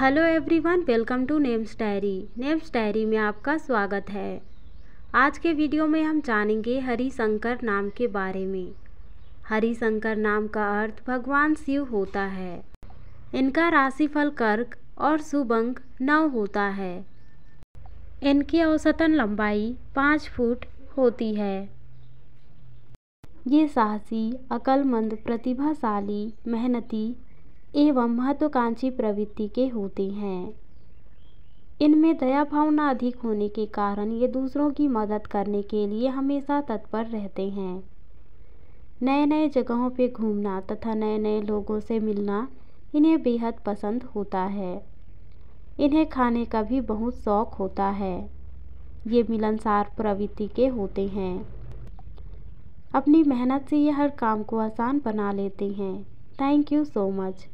hello everyone welcome to names diary names diary में आपका स्वागत है आज के वीडियो में हम जानेंगे हरिशंकर नाम के बारे में हरिशंकर नाम का अर्थ भगवान शिव होता है इनका राशिफल कर्क और सुबंक नौ होता है इनकी औसतन लंबाई पाँच फुट होती है ये साहसी अकलमंद प्रतिभाशाली मेहनती एवं महत्वाकांक्षी प्रवृत्ति के होते हैं इनमें दया भावना अधिक होने के कारण ये दूसरों की मदद करने के लिए हमेशा तत्पर रहते हैं नए नए जगहों पर घूमना तथा नए नए लोगों से मिलना इन्हें बेहद पसंद होता है इन्हें खाने का भी बहुत शौक होता है ये मिलनसार प्रवृत्ति के होते हैं अपनी मेहनत से ये हर काम को आसान बना लेते हैं थैंक यू सो मच